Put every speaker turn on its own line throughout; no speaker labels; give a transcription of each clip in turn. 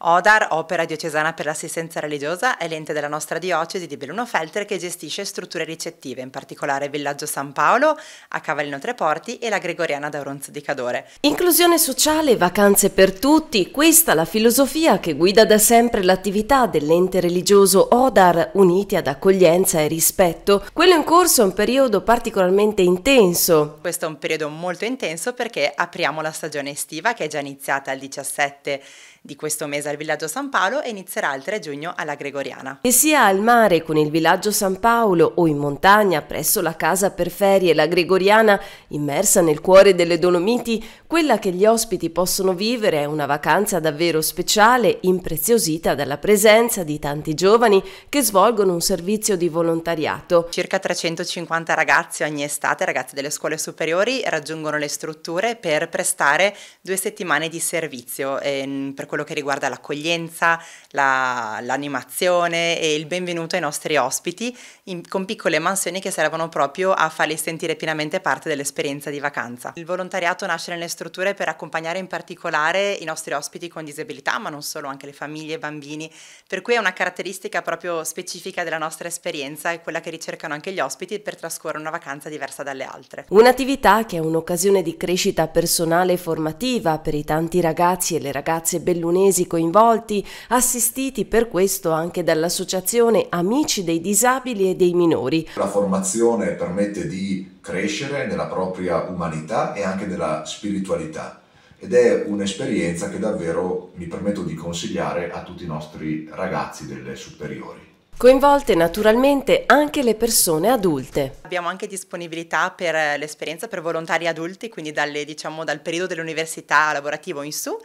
ODAR, Opera Diocesana per l'Assistenza Religiosa, è l'ente della nostra diocesi di Belluno Feltre che gestisce strutture ricettive, in particolare Villaggio San Paolo, a Cavallino Tre Porti e la Gregoriana d'Auronzo di Cadore.
Inclusione sociale, vacanze per tutti, questa la filosofia che guida da sempre l'attività dell'ente religioso ODAR, uniti ad accoglienza e rispetto. Quello in corso è un periodo particolarmente intenso.
Questo è un periodo molto intenso perché apriamo la stagione estiva che è già iniziata il 17 di questo mese al villaggio San Paolo e inizierà il 3 giugno alla Gregoriana.
Che sia al mare con il villaggio San Paolo o in montagna presso la casa per ferie la Gregoriana, immersa nel cuore delle Dolomiti, quella che gli ospiti possono vivere è una vacanza davvero speciale,
impreziosita dalla presenza di tanti giovani che svolgono un servizio di volontariato. Circa 350 ragazzi ogni estate, ragazzi delle scuole superiori, raggiungono le strutture per prestare due settimane di servizio eh, per quello che riguarda la l'accoglienza, la, l'animazione e il benvenuto ai nostri ospiti in, con piccole mansioni che servono proprio a farli sentire pienamente parte dell'esperienza di vacanza. Il volontariato nasce nelle strutture per accompagnare in particolare i nostri ospiti con disabilità, ma non solo, anche le famiglie e i bambini, per cui è una caratteristica proprio specifica della nostra esperienza e quella che ricercano anche gli ospiti per trascorrere una vacanza diversa dalle altre.
Un'attività che è un'occasione di crescita personale e formativa per i tanti ragazzi e le ragazze bellunesi coinvolti coinvolti, assistiti per questo anche dall'associazione Amici dei Disabili e dei Minori. La formazione permette di crescere nella propria umanità e anche nella spiritualità ed è un'esperienza che davvero mi permetto di
consigliare a tutti i nostri ragazzi delle superiori.
Coinvolte naturalmente anche le persone adulte.
Abbiamo anche disponibilità per eh, l'esperienza per volontari adulti, quindi dalle, diciamo, dal periodo dell'università lavorativo in su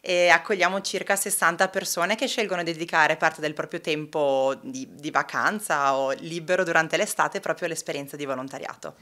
e accogliamo circa 60 persone che scelgono di dedicare parte del proprio tempo di, di vacanza o libero durante l'estate proprio all'esperienza di volontariato.